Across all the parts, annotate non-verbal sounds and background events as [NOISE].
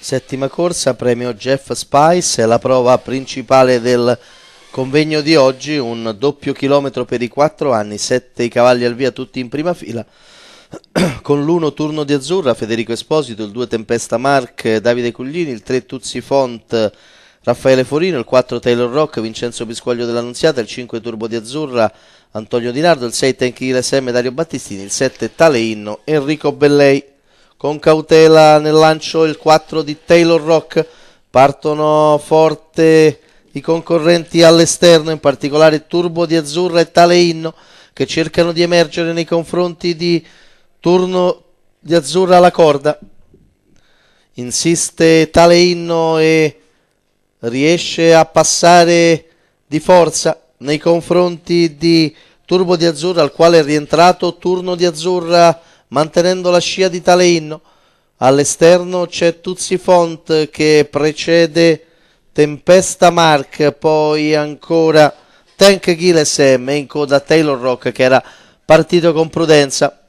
Settima corsa, premio Jeff Spice, è la prova principale del convegno di oggi, un doppio chilometro per i quattro anni, sette i cavalli al via tutti in prima fila, [CLEARS THROAT] con l'uno turno di Azzurra, Federico Esposito, il due Tempesta Mark, Davide Cuglini, il tre Tuzzi Font, Raffaele Forino, il quattro Taylor Rock, Vincenzo Pisquaglio dell'Annunziata, il cinque Turbo di Azzurra, Antonio Di Nardo, il sei Tenchi di SM, Dario Battistini, il 7 Taleinno, Enrico Bellei con cautela nel lancio il 4 di Taylor Rock. Partono forte i concorrenti all'esterno, in particolare Turbo di Azzurra e Tale Inno che cercano di emergere nei confronti di Turno di Azzurra alla corda. Insiste Tale Inno e riesce a passare di forza nei confronti di Turbo di Azzurra, al quale è rientrato Turno di Azzurra mantenendo la scia di tale inno. All'esterno c'è Tuzzi Font che precede Tempesta Mark, poi ancora Tank Gillesem M in coda Taylor Rock che era partito con prudenza.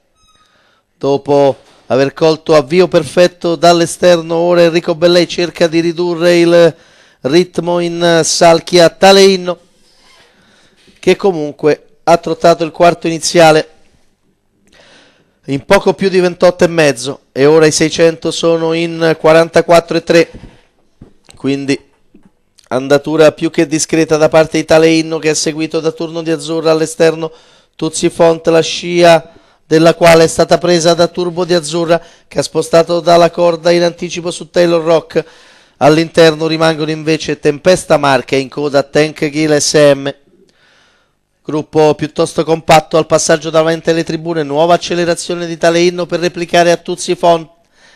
Dopo aver colto avvio perfetto dall'esterno, ora Enrico Bellet cerca di ridurre il ritmo in salchi a tale inno che comunque ha trottato il quarto iniziale in poco più di 28,5 e ora i 600 sono in 44,3 quindi andatura più che discreta da parte di tale inno che è seguito da turno di Azzurra all'esterno Tuzzi Font la scia della quale è stata presa da Turbo di Azzurra che ha spostato dalla corda in anticipo su Taylor Rock all'interno rimangono invece Tempesta Marche in coda Tank Gil SM Gruppo piuttosto compatto al passaggio davanti alle tribune, nuova accelerazione di tale inno per replicare a Tuzzi Font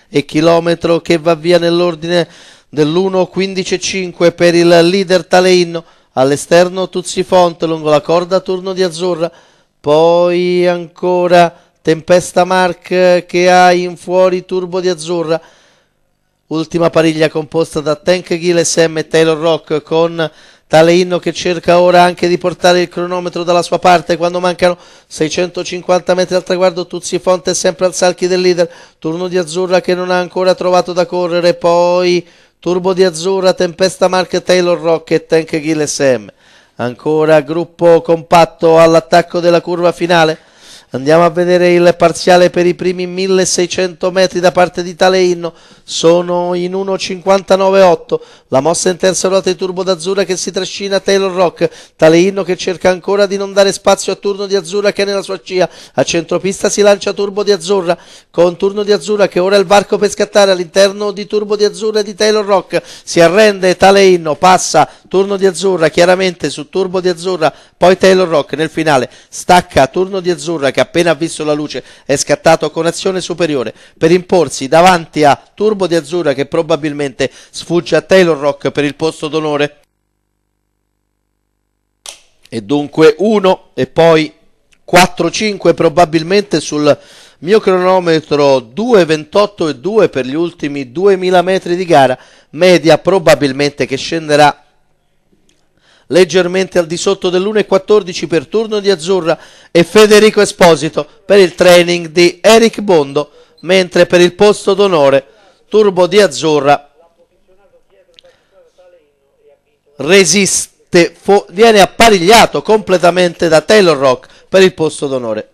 e chilometro che va via nell'ordine dell'1.15.5 per il leader Taleinno, all'esterno Tuzzi Font lungo la corda turno di Azzurra, poi ancora Tempesta Mark che ha in fuori turbo di Azzurra, ultima pariglia composta da Tank Gilles M e Taylor Rock con tale inno che cerca ora anche di portare il cronometro dalla sua parte quando mancano 650 metri al traguardo Tuzzi Fonte è sempre al salchi del leader turno di Azzurra che non ha ancora trovato da correre poi Turbo di Azzurra Tempesta Mark Taylor Rock e Tank Gilles M ancora gruppo compatto all'attacco della curva finale Andiamo a vedere il parziale per i primi 1600 metri da parte di Taleinno, sono in 1.59.8, la mossa in terza ruota di Turbo d'Azzurra che si trascina Taylor Rock, Taleinno che cerca ancora di non dare spazio a turno di Azzurra che è nella sua scia, a centropista si lancia Turbo di Azzurra, con turno di Azzurra che ora è il varco per scattare all'interno di Turbo di Azzurra e di Taylor Rock, si arrende Taleinno, passa turno di Azzurra chiaramente su Turbo di Azzurra, poi Taylor Rock nel finale, stacca turno di Azzurra che appena ha visto la luce è scattato con azione superiore per imporsi davanti a Turbo di Azzurra che probabilmente sfugge a Taylor Rock per il posto d'onore. E dunque 1 e poi 4-5 probabilmente sul mio cronometro 2.28 e 2 per gli ultimi 2000 metri di gara, media probabilmente che scenderà leggermente al di sotto dell'1.14 per turno di Azzurra e Federico Esposito per il training di Eric Bondo, mentre per il posto d'onore Turbo di Azzurra resiste, viene apparigliato completamente da Taylor Rock per il posto d'onore.